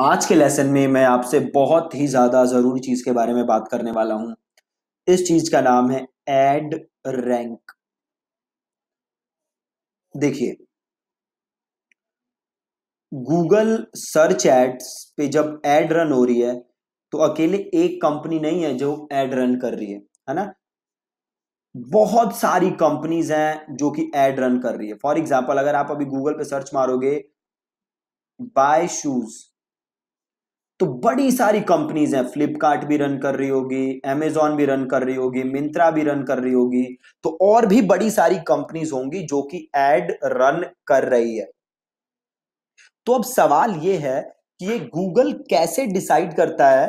आज के लेसन में मैं आपसे बहुत ही ज़्यादा ज़रूरी चीज़ के बारे में बात करने वाला हूं इस चीज़ का नाम है एड रैंक देखिए गूगल सर्च एड्स पे जब एड रन हो रही है तो अकेले एक कंपनी नहीं है जो एड रन कर रही है है ना बहुत सारी कंपनीज हैं जो कि एड रन कर रही है फॉर एग्जाम्पल अगर आप अभी गूगल पे सर्च मारोगे बाय शूज़ तो बड़ी सारी कंपनीज हैं फ्लिपकार्ट भी रन कर रही होगी अमेजोन भी रन कर रही होगी मिंत्रा भी रन कर रही होगी तो और भी बड़ी सारी कंपनीज होंगी जो कि एड रन कर रही है तो अब सवाल ये है कि ये गूगल कैसे डिसाइड करता है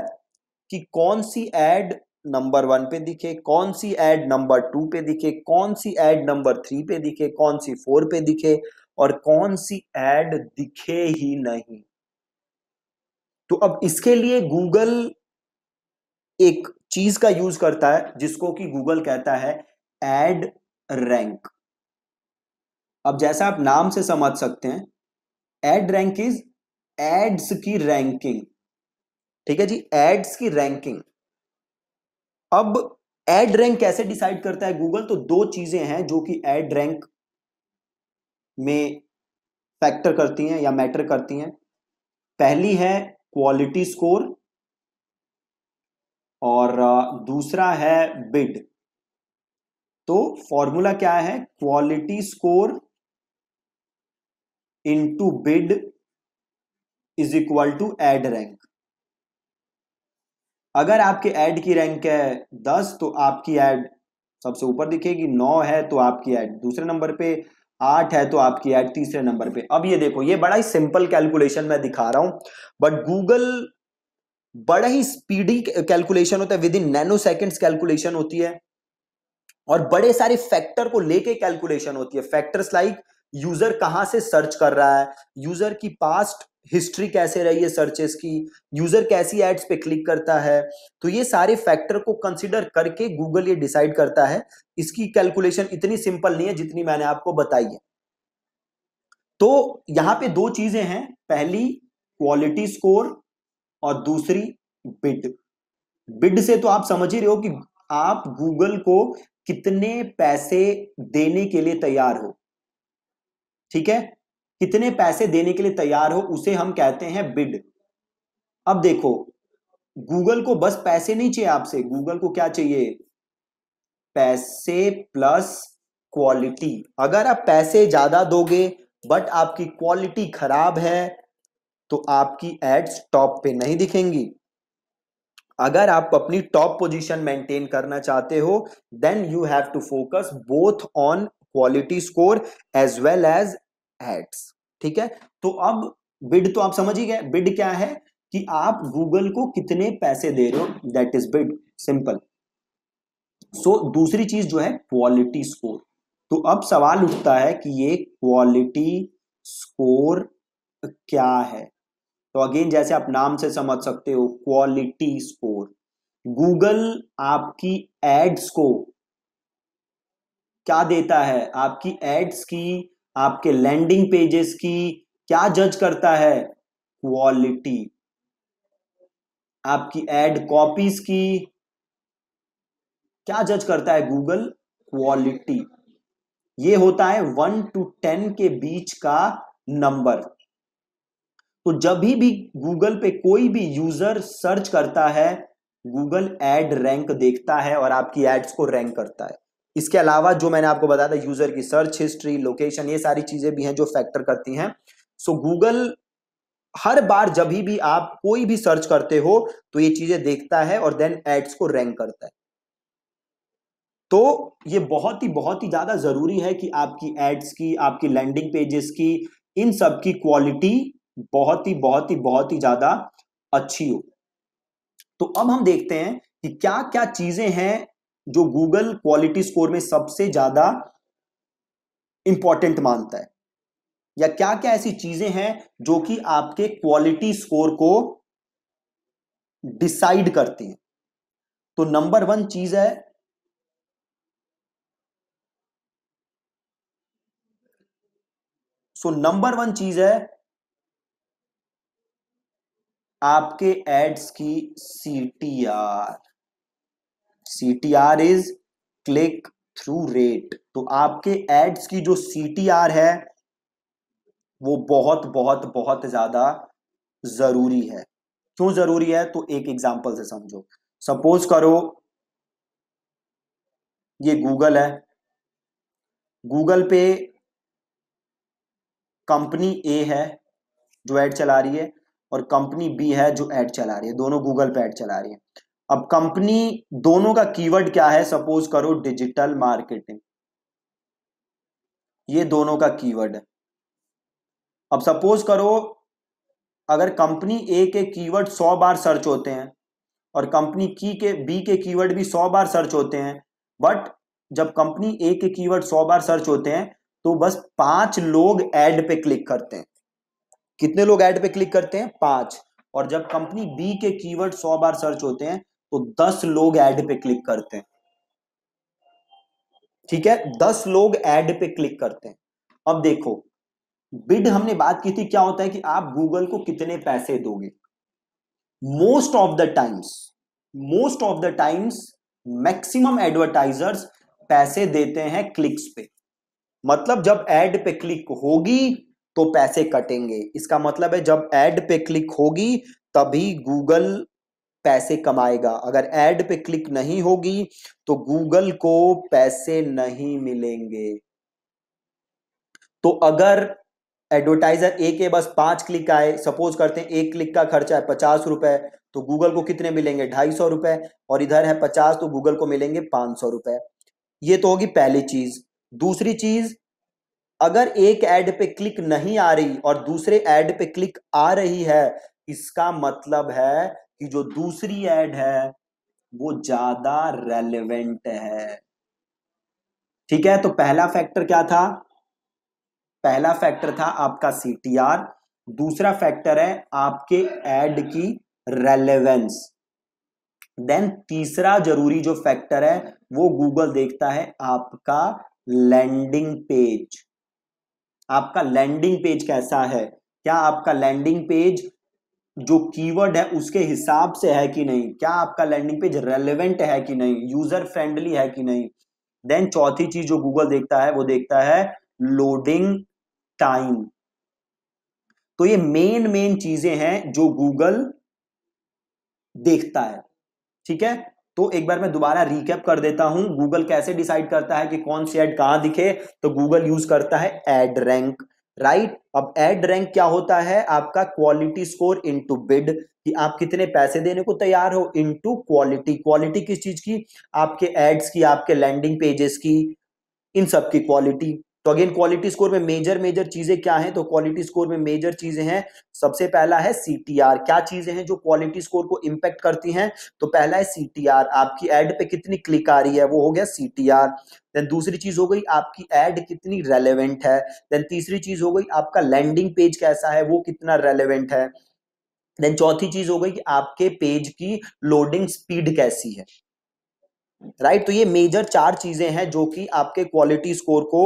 कि कौन सी एड नंबर वन पे दिखे कौन सी एड नंबर टू पे दिखे कौन सी एड नंबर थ्री पे दिखे कौन सी फोर पे दिखे और कौन सी एड दिखे ही नहीं तो अब इसके लिए गूगल एक चीज का यूज करता है जिसको कि गूगल कहता है एड रैंक अब जैसा आप नाम से समझ सकते हैं एड रैंक इज एड्स की रैंकिंग ठीक है जी एड्स की रैंकिंग अब एड रैंक कैसे डिसाइड करता है गूगल तो दो चीजें हैं जो कि एड रैंक में फैक्टर करती हैं या मैटर करती हैं पहली है क्वालिटी स्कोर और दूसरा है बिड तो फॉर्मूला क्या है quality score into bid is equal to ad rank अगर आपके एड की रैंक है दस तो आपकी एड सबसे ऊपर दिखेगी नौ है तो आपकी एड दूसरे नंबर पे आठ है तो आपकी है तीसरे नंबर पे अब ये देखो ये बड़ा ही सिंपल कैलकुलेशन मैं दिखा रहा हूं बट गूगल बड़ा ही स्पीडी कैलकुलेशन होता है within nanoseconds calculation होती है और बड़े सारे फैक्टर को लेके कैलकुलेशन होती है फैक्टर्स लाइक यूजर कहां से सर्च कर रहा है यूजर की पास्ट हिस्ट्री कैसे रही है सर्चेस की यूजर कैसी एड्स पे क्लिक करता है तो ये सारे फैक्टर को कंसिडर करके गूगल ये डिसाइड करता है इसकी कैलकुलेशन इतनी सिंपल नहीं है जितनी मैंने आपको बताई है तो यहां पे दो चीजें हैं पहली क्वालिटी स्कोर और दूसरी बिड बिड से तो आप समझ ही रहे हो कि आप गूगल को कितने पैसे देने के लिए तैयार हो ठीक है कितने पैसे देने के लिए तैयार हो उसे हम कहते हैं बिड अब देखो गूगल को बस पैसे नहीं चाहिए आपसे गूगल को क्या चाहिए पैसे प्लस क्वालिटी अगर आप पैसे ज्यादा दोगे बट आपकी क्वालिटी खराब है तो आपकी एड्स टॉप पे नहीं दिखेंगी अगर आप अपनी टॉप पोजीशन मेंटेन करना चाहते हो then you have to focus both on quality score as well as ads ठीक है तो अब बिड तो आप समझ ही गए बिड क्या है कि आप गूगल को कितने पैसे दे रहे हो that is bid simple so दूसरी चीज जो है क्वालिटी स्कोर तो अब सवाल उठता है कि ये क्वालिटी स्कोर क्या है तो अगेन जैसे आप नाम से समझ सकते हो क्वालिटी स्कोर गूगल आपकी एड्स को क्या देता है आपकी एड्स की आपके लैंडिंग पेजेस की क्या जज करता है क्वालिटी आपकी एड कॉपीज की क्या जज करता है गूगल क्वालिटी ये होता है वन टू टेन के बीच का नंबर तो जब भी गूगल पे कोई भी यूजर सर्च करता है गूगल एड रैंक देखता है और आपकी एड्स को रैंक करता है इसके अलावा जो मैंने आपको बताया था यूजर की सर्च हिस्ट्री लोकेशन ये सारी चीजें भी हैं जो फैक्टर करती हैं सो गूगल हर बार जब भी आप कोई भी सर्च करते हो तो ये चीजें देखता है और देन एड्स को रैंक करता है तो ये बहुत ही बहुत ही ज्यादा जरूरी है कि आपकी एड्स की आपकी लैंडिंग पेजेस की इन सब की क्वालिटी बहुत ही बहुत ही बहुत ही ज्यादा अच्छी हो तो अब हम देखते हैं कि क्या क्या चीजें हैं जो गूगल क्वालिटी स्कोर में सबसे ज्यादा इंपॉर्टेंट मानता है या क्या क्या ऐसी चीजें हैं जो कि आपके क्वालिटी स्कोर को डिसाइड करती हैं तो नंबर वन चीज है सो नंबर वन चीज है आपके एड्स की CTR C T R is click through rate तो आपके एड्स की जो सी टी आर है वो बहुत बहुत बहुत ज्यादा जरूरी है क्यों जरूरी है तो एक एग्जाम्पल से समझो सपोज करो ये गूगल है गूगल पे कंपनी ए है जो एड चला रही है और कंपनी बी है जो एड चला रही है दोनों गूगल पे एड चला रही है अब कंपनी दोनों का कीवर्ड क्या है सपोज करो डिजिटल मार्केटिंग ये दोनों का कीवर्ड है अब सपोज करो अगर कंपनी ए के कीवर्ड सौ बार सर्च होते हैं और कंपनी की के बी के कीवर्ड भी सौ बार सर्च होते हैं बट जब कंपनी ए के कीवर्ड सौ बार सर्च होते हैं तो बस पांच लोग एड पे क्लिक करते हैं कितने लोग एड पे क्लिक करते हैं पांच और जब कंपनी बी के कीवर्ड सौ बार सर्च होते हैं तो दस लोग एड पे क्लिक करते हैं ठीक है दस लोग एड पे क्लिक करते हैं अब देखो बिड हमने बात की थी क्या होता है कि आप गूगल को कितने पैसे दोगे most of the times most of the times maximum advertisers पैसे देते हैं क्लिक्स पे मतलब जब एड पे क्लिक होगी तो पैसे कटेंगे इसका मतलब है जब एड पे क्लिक होगी तभी गूगल पैसे कमाएगा अगर एड पे क्लिक नहीं होगी तो गूगल को पैसे नहीं मिलेंगे तो अगर एडवर्टाइजर ए के बस पांच क्लिक आए सपोज करते हैं एक क्लिक का खर्चा है पचास रुपए तो गूगल को कितने मिलेंगे ढाई सौ रुपए और इधर है पचास तो गूगल को मिलेंगे पांच सौ रुपए ये तो होगी पहली चीज दूसरी चीज अगर एक एड पे क्लिक नहीं आ रही और दूसरे एड पे क्लिक आ रही है इसका मतलब है कि जो दूसरी एड है वो ज्यादा रेलेवेंट है ठीक है तो पहला फैक्टर क्या था पहला फैक्टर था आपका सी दूसरा फैक्टर है आपके एड की रेलेवेंस देन तीसरा जरूरी जो फैक्टर है वो गूगल देखता है आपका लैंडिंग पेज आपका लैंडिंग पेज कैसा है क्या आपका लैंडिंग पेज जो कीवर्ड है उसके हिसाब से है कि नहीं क्या आपका लैंडिंग पेज रेलेवेंट है कि नहीं यूजर फ्रेंडली है कि नहीं देन चौथी चीज जो गूगल देखता है वो देखता है लोडिंग टाइम तो ये मेन मेन चीजें हैं जो गूगल देखता है ठीक है तो एक बार मैं दोबारा रिकैप कर देता हूं गूगल कैसे डिसाइड करता है कि कौन सी एड कहां दिखे तो गूगल यूज करता है एड रैंक राइट अब एड रैंक क्या होता है आपका क्वालिटी स्कोर इनटू बिड कि आप कितने पैसे देने को तैयार हो इनटू क्वालिटी क्वालिटी किस चीज की आपके एड्स की आपके लैंडिंग पेजेस की इन सब की क्वालिटी तो अगेन क्वालिटी स्कोर में मेजर मेजर चीजें क्या हैं तो क्वालिटी स्कोर में मेजर चीजें हैं सबसे पहला है सीटीआर क्या चीजें हैं जो क्वालिटी स्कोर को इम्पैक्ट करती हैं तो पहला है सीटीआर आपकी एड पे कितनी क्लिक आ रही है वो हो गया सीटीआर देन दूसरी चीज हो गई आपकी एड कितनी रेलिवेंट है देन तीसरी चीज हो गई आपका लैंडिंग पेज कैसा है वो कितना रेलिवेंट है देन चौथी चीज हो गई कि आपके पेज की लोडिंग स्पीड कैसी है राइट तो ये मेजर चार चीजें हैं जो कि आपके क्वालिटी स्कोर को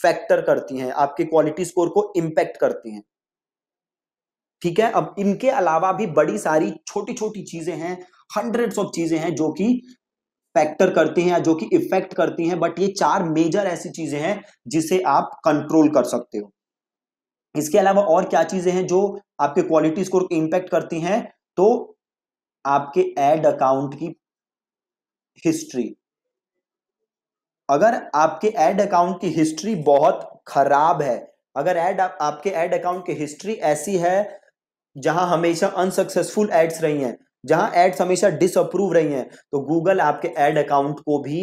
फैक्टर करती हैं आपके क्वालिटी स्कोर को इम्पैक्ट करती हैं ठीक है अब इनके अलावा भी बड़ी सारी छोटी छोटी चीजें हैं हंड्रेड्स ऑफ चीजें हैं जो कि फैक्टर करती हैं या जो कि इफेक्ट करती हैं बट ये चार मेजर ऐसी चीजें हैं जिसे आप कंट्रोल कर सकते हो इसके अलावा और क्या चीजें हैं जो आपके क्वालिटी स्कोर को इम्पैक्ट करती हैं तो आपके एड अकाउंट की हिस्ट्री अगर आपके एड अकाउंट की हिस्ट्री बहुत खराब है अगर एड आप, आपके एड अकाउंट की हिस्ट्री ऐसी है जहां हमेशा अनसक्सेसफुल एड्स रही हैं जहां एड्स हमेशा डिसअप्रूव रही हैं तो गूगल आपके एड अकाउंट को भी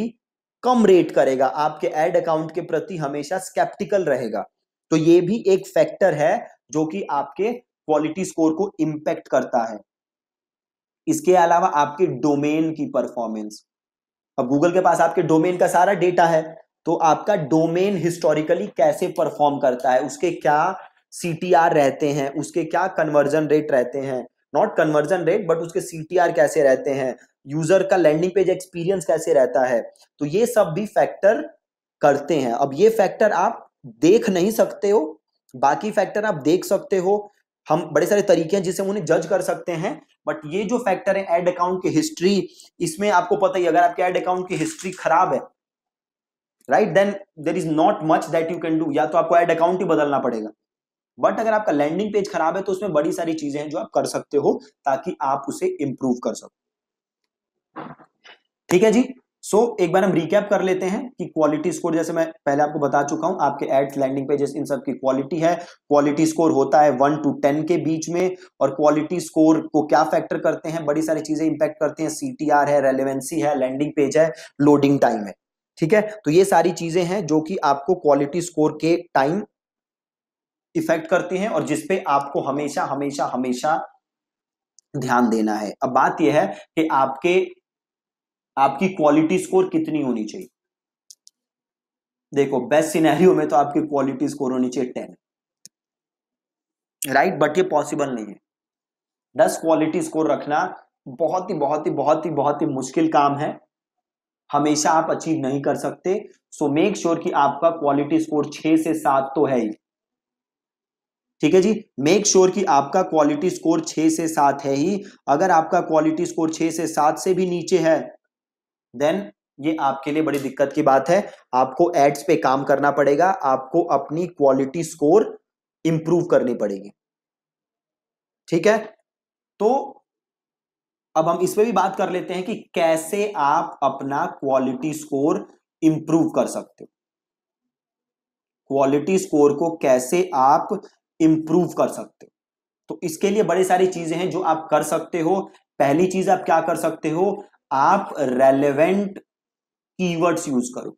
कम रेट करेगा आपके एड अकाउंट के प्रति हमेशा स्केप्टिकल रहेगा तो ये भी एक फैक्टर है जो कि आपके क्वालिटी स्कोर को इम्पैक्ट करता है इसके अलावा आपके डोमेन की परफॉर्मेंस अब गूगल के पास आपके डोमेन का सारा डेटा है तो आपका डोमेन हिस्टोरिकली कैसे परफॉर्म करता है उसके क्या सी रहते हैं उसके क्या कन्वर्जन रेट रहते हैं नॉट कन्वर्जन रेट बट उसके सी कैसे रहते हैं यूजर का लैंडिंग पेज एक्सपीरियंस कैसे रहता है तो ये सब भी फैक्टर करते हैं अब ये फैक्टर आप देख नहीं सकते हो बाकी फैक्टर आप देख सकते हो हम बड़े सारे तरीके हैं जिससे हम उन्हें जज कर सकते हैं बट ये जो फैक्टर है एड अकाउंट की हिस्ट्री इसमें आपको पता ही अगर आपके एड अकाउंट की हिस्ट्री खराब है right then there is not much that you can do या तो आपको एड अकाउंट ही बदलना पड़ेगा बट अगर आपका लैंडिंग पेज खराब है तो उसमें बड़ी सारी चीजें हैं जो आप कर सकते हो ताकि आप उसे इंप्रूव कर सको ठीक है जी सो so, एक बार हम रिकैप कर लेते हैं कि क्वालिटी स्कोर जैसे मैं पहले आपको बता चुका हूं आपके एड्स लैंडिंग पेजेस इन सब की क्वालिटी है क्वालिटी स्कोर होता है वन टू टेन के बीच में और क्वालिटी स्कोर को क्या फैक्टर करते हैं बड़ी सारी चीजें इंपैक्ट करते हैं सी है रेलिवेंसी है लैंडिंग पेज है लोडिंग टाइम है ठीक है तो ये सारी चीजें हैं जो कि आपको क्वालिटी स्कोर के टाइम इफेक्ट करती हैं और जिसपे आपको हमेशा हमेशा हमेशा ध्यान देना है अब बात यह है कि आपके आपकी क्वालिटी स्कोर कितनी होनी चाहिए देखो बेस्ट सिनेरियो में तो आपकी क्वालिटी स्कोर होनी चाहिए टेन राइट बट ये पॉसिबल नहीं है दस क्वालिटी स्कोर रखना बहुत ही बहुत ही बहुत ही बहुत ही मुश्किल काम है हमेशा आप अचीव नहीं कर सकते सो मेक श्योर कि आपका क्वालिटी स्कोर छह से सात तो है ही ठीक है जी मेक श्योर sure कि आपका क्वालिटी स्कोर छह से सात है ही अगर आपका क्वालिटी स्कोर छह से सात से भी नीचे है देन ये आपके लिए बड़ी दिक्कत की बात है आपको एड्स पे काम करना पड़ेगा आपको अपनी क्वालिटी स्कोर इंप्रूव करनी पड़ेगी ठीक है तो अब हम इस पर भी बात कर लेते हैं कि कैसे आप अपना क्वालिटी स्कोर इंप्रूव कर सकते हो क्वालिटी स्कोर को कैसे आप इंप्रूव कर सकते हो तो इसके लिए बड़ी सारी चीजें हैं जो आप कर सकते हो पहली चीज आप क्या कर सकते हो आप रेलेवेंट कीवर्ड्स यूज करो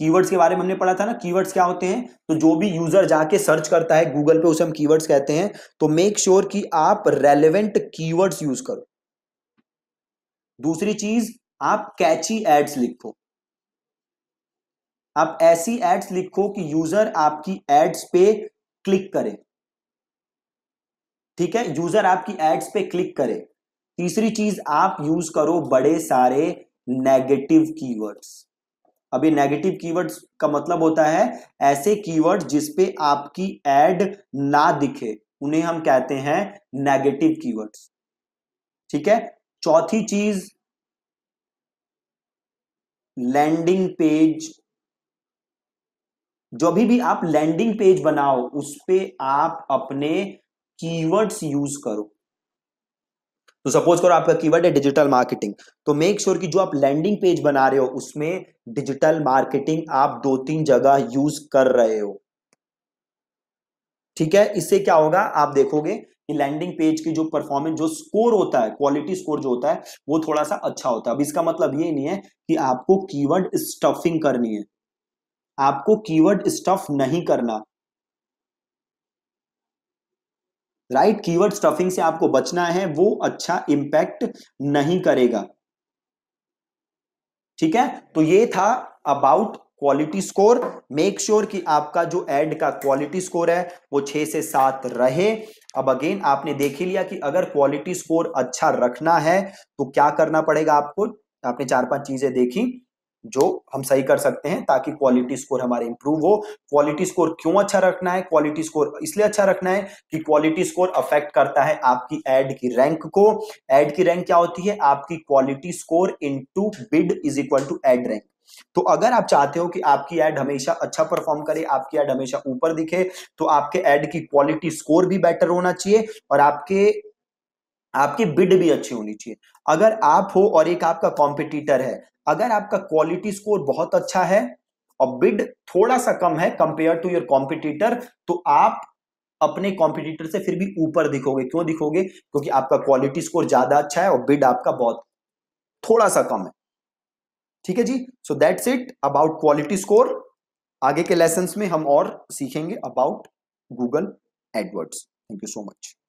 कीवर्ड्स के बारे में हमने पढ़ा था ना कीवर्ड्स क्या होते हैं तो जो भी यूजर जाके सर्च करता है गूगल पे उसे हम कीवर्ड्स कहते हैं तो मेक श्योर sure कि आप रेलेवेंट कीवर्ड्स यूज करो दूसरी चीज आप कैची एड्स लिखो आप ऐसी एड्स लिखो कि यूजर आपकी एड्स पे क्लिक करे ठीक है यूजर आपकी एड्स पे क्लिक करे तीसरी चीज आप यूज करो बड़े सारे नेगेटिव कीवर्ड्स अब ये नेगेटिव कीवर्ड्स का मतलब होता है ऐसे कीवर्ड जिसपे आपकी एड ना दिखे उन्हें हम कहते हैं नेगेटिव कीवर्ड्स ठीक है चौथी चीज लैंडिंग पेज जो भी भी आप लैंडिंग पेज बनाओ उस पर आप अपने कीवर्ड्स यूज करो तो सपोज करो आपका कीवर्ड है डिजिटल मार्केटिंग तो मेक श्योर sure कि जो आप लैंडिंग पेज बना रहे हो उसमें डिजिटल मार्केटिंग आप दो तीन जगह यूज कर रहे हो ठीक है इससे क्या होगा आप देखोगे कि लैंडिंग पेज की जो परफॉर्मेंस जो स्कोर होता है क्वालिटी स्कोर जो होता है वो थोड़ा सा अच्छा होता है अब इसका मतलब ये नहीं है कि आपको कीवर्ड स्टफिंग करनी है आपको कीवर्ड स्टफ नहीं करना राइट कीवर्ड स्टफिंग से आपको बचना है वो अच्छा इम्पैक्ट नहीं करेगा ठीक है तो ये था about quality score make sure कि आपका जो एड का क्वालिटी स्कोर है वो छह से सात रहे अब अगेन आपने देख ही लिया कि अगर क्वालिटी स्कोर अच्छा रखना है तो क्या करना पड़ेगा आपको आपने चार पांच चीजें देखी जो हम सही कर सकते हैं ताकि क्वालिटी स्कोर हमारे इंप्रूव हो क्वालिटी स्कोर क्यों अच्छा रखना है क्वालिटी स्कोर इसलिए अच्छा रखना है कि क्वालिटी स्कोर अफेक्ट करता है आपकी एड की रैंक को एड की रैंक क्या होती है आपकी quality score into bid is equal to ad rank तो अगर आप चाहते हो कि आपकी एड हमेशा अच्छा परफॉर्म करे आपकी एड हमेशा ऊपर दिखे तो आपके एड की क्वालिटी स्कोर भी बेटर होना चाहिए और आपके आपकी बिड भी अच्छी होनी चाहिए अगर आप हो और एक आपका कॉम्पिटिटर है अगर आपका क्वालिटी स्कोर बहुत अच्छा है और बिड थोड़ा सा कम है कंपेयर टू योर कॉम्पिटिटर तो आप अपने कॉम्पिटिटर से फिर भी ऊपर दिखोगे क्यों दिखोगे क्योंकि आपका क्वालिटी स्कोर ज्यादा अच्छा है और बिड आपका बहुत थोड़ा सा कम है ठीक है जी so that's it about quality score आगे के लेसन में हम और सीखेंगे about Google AdWords thank you so much